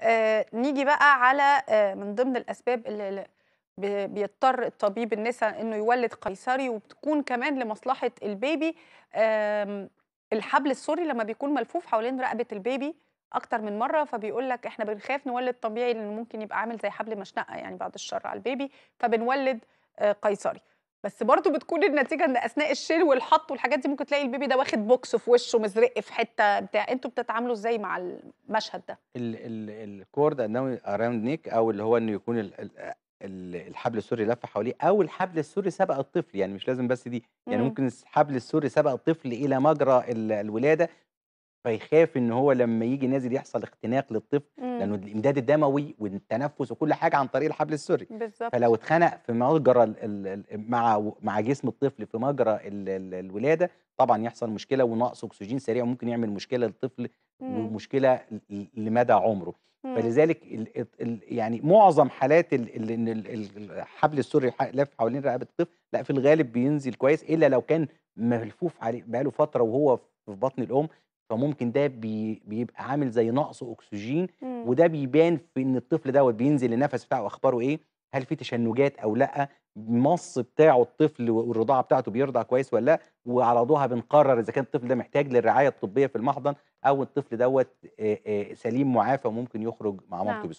آه، نيجي بقى على آه، من ضمن الاسباب اللي بيضطر الطبيب النساء انه يولد قيصري وبتكون كمان لمصلحه البيبي الحبل السوري لما بيكون ملفوف حوالين رقبه البيبي اكتر من مره فبيقول لك احنا بنخاف نولد طبيعي لانه ممكن يبقى عامل زي حبل مشنقه يعني بعد الشر على البيبي فبنولد آه، قيصري بس برضه بتكون النتيجه ان اثناء الشيل والحط والحاجات دي ممكن تلاقي البيبي ده واخد بوكس في وشه مزرق في حته بتاع انتوا بتتعاملوا ازاي مع المشهد ده؟ الكورد انه اراوند نيك او اللي هو انه يكون الـ الـ الحبل السوري لف حواليه او الحبل السوري سبق الطفل يعني مش لازم بس دي يعني ممكن الحبل السوري سبق الطفل الى مجرى الولاده فيخاف ان هو لما يجي نازل يحصل اختناق للطفل مم. لانه الامداد الدموي والتنفس وكل حاجه عن طريق الحبل السري بالزبط. فلو اتخنق في مجرى مع مع جسم الطفل في مجرى الولاده طبعا يحصل مشكله ونقص اكسجين سريع وممكن يعمل مشكله للطفل إمم. ومشكله لمدى عمره مم. فلذلك الـ الـ يعني معظم حالات الحبل السري لف حوالين رقبه الطفل لا في الغالب بينزل كويس الا لو كان ملفوف عليه بقاله فتره وهو في بطن الام فممكن ده بي بيبقى عامل زي نقص اكسجين مم. وده بيبان في ان الطفل دوت بينزل النفس بتاعه اخباره ايه هل في تشنجات او لا المص بتاعه الطفل والرضاعه بتاعته بيرضع كويس ولا لا وعلى ضوها بنقرر اذا كان الطفل ده محتاج للرعايه الطبيه في المحضن او الطفل دوت سليم معافى وممكن يخرج مع مامته نعم. بسهوله